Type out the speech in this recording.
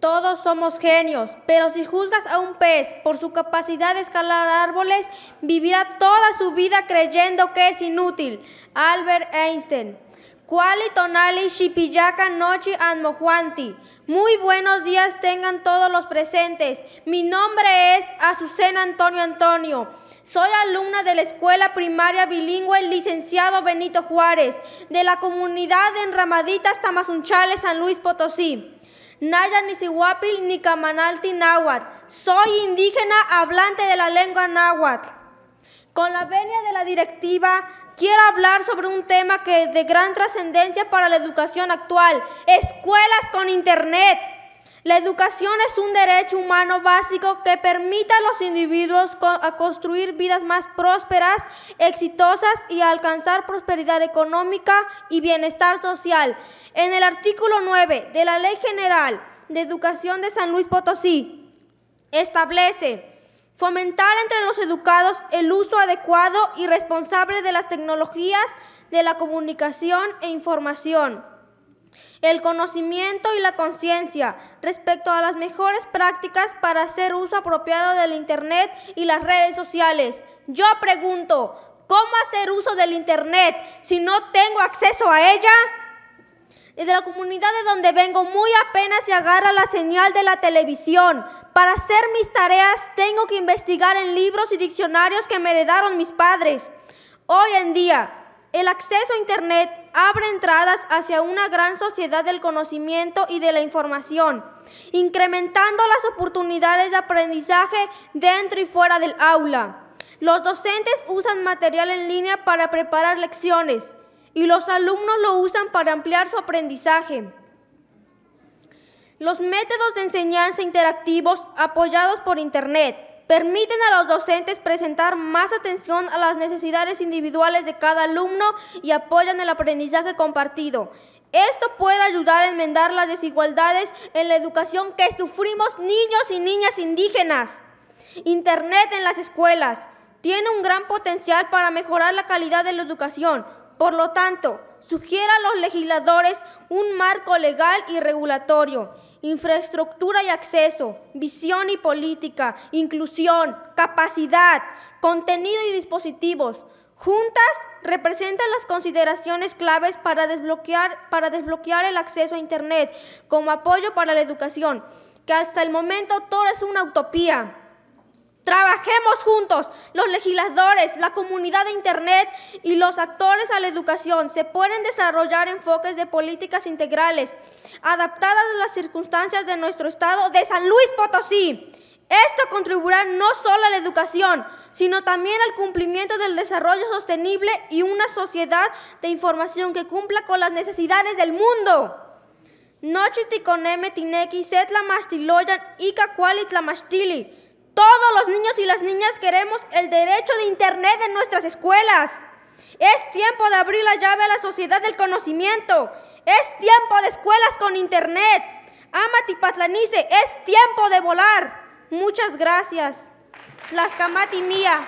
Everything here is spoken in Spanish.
Todos somos genios, pero si juzgas a un pez por su capacidad de escalar árboles, vivirá toda su vida creyendo que es inútil. Albert Einstein. Kuali Tonali Shipiyaka Nochi Anmojuanti. Muy buenos días tengan todos los presentes. Mi nombre es Azucena Antonio Antonio. Soy alumna de la Escuela Primaria Bilingüe Licenciado Benito Juárez, de la comunidad de Enramaditas Tamazunchales, San Luis Potosí. Naya Nisihuapil ni Camanalti Náhuatl. Soy indígena hablante de la lengua náhuatl. Con la venia de la directiva, quiero hablar sobre un tema que es de gran trascendencia para la educación actual, escuelas con internet. La educación es un derecho humano básico que permite a los individuos construir vidas más prósperas, exitosas y alcanzar prosperidad económica y bienestar social. En el artículo 9 de la Ley General de Educación de San Luis Potosí establece fomentar entre los educados el uso adecuado y responsable de las tecnologías de la comunicación e información el conocimiento y la conciencia respecto a las mejores prácticas para hacer uso apropiado del Internet y las redes sociales. Yo pregunto, ¿cómo hacer uso del Internet si no tengo acceso a ella? Desde la comunidad de donde vengo muy apenas se agarra la señal de la televisión. Para hacer mis tareas tengo que investigar en libros y diccionarios que me heredaron mis padres. Hoy en día el acceso a Internet abre entradas hacia una gran sociedad del conocimiento y de la información, incrementando las oportunidades de aprendizaje dentro y fuera del aula. Los docentes usan material en línea para preparar lecciones y los alumnos lo usan para ampliar su aprendizaje. Los métodos de enseñanza interactivos apoyados por Internet permiten a los docentes presentar más atención a las necesidades individuales de cada alumno y apoyan el aprendizaje compartido. Esto puede ayudar a enmendar las desigualdades en la educación que sufrimos niños y niñas indígenas. Internet en las escuelas tiene un gran potencial para mejorar la calidad de la educación. Por lo tanto, sugiera a los legisladores un marco legal y regulatorio infraestructura y acceso, visión y política, inclusión, capacidad, contenido y dispositivos. Juntas representan las consideraciones claves para desbloquear, para desbloquear el acceso a Internet como apoyo para la educación, que hasta el momento todo es una utopía. Trabajemos juntos, los legisladores, la comunidad de Internet y los actores a la educación. Se pueden desarrollar enfoques de políticas integrales adaptadas a las circunstancias de nuestro estado de San Luis Potosí. Esto contribuirá no solo a la educación, sino también al cumplimiento del desarrollo sostenible y una sociedad de información que cumpla con las necesidades del mundo. ticoneme tineki setla todos los niños y las niñas queremos el derecho de Internet en nuestras escuelas. Es tiempo de abrir la llave a la sociedad del conocimiento. Es tiempo de escuelas con Internet. Amati Patlanice, es tiempo de volar. Muchas gracias. Las Camati Mía.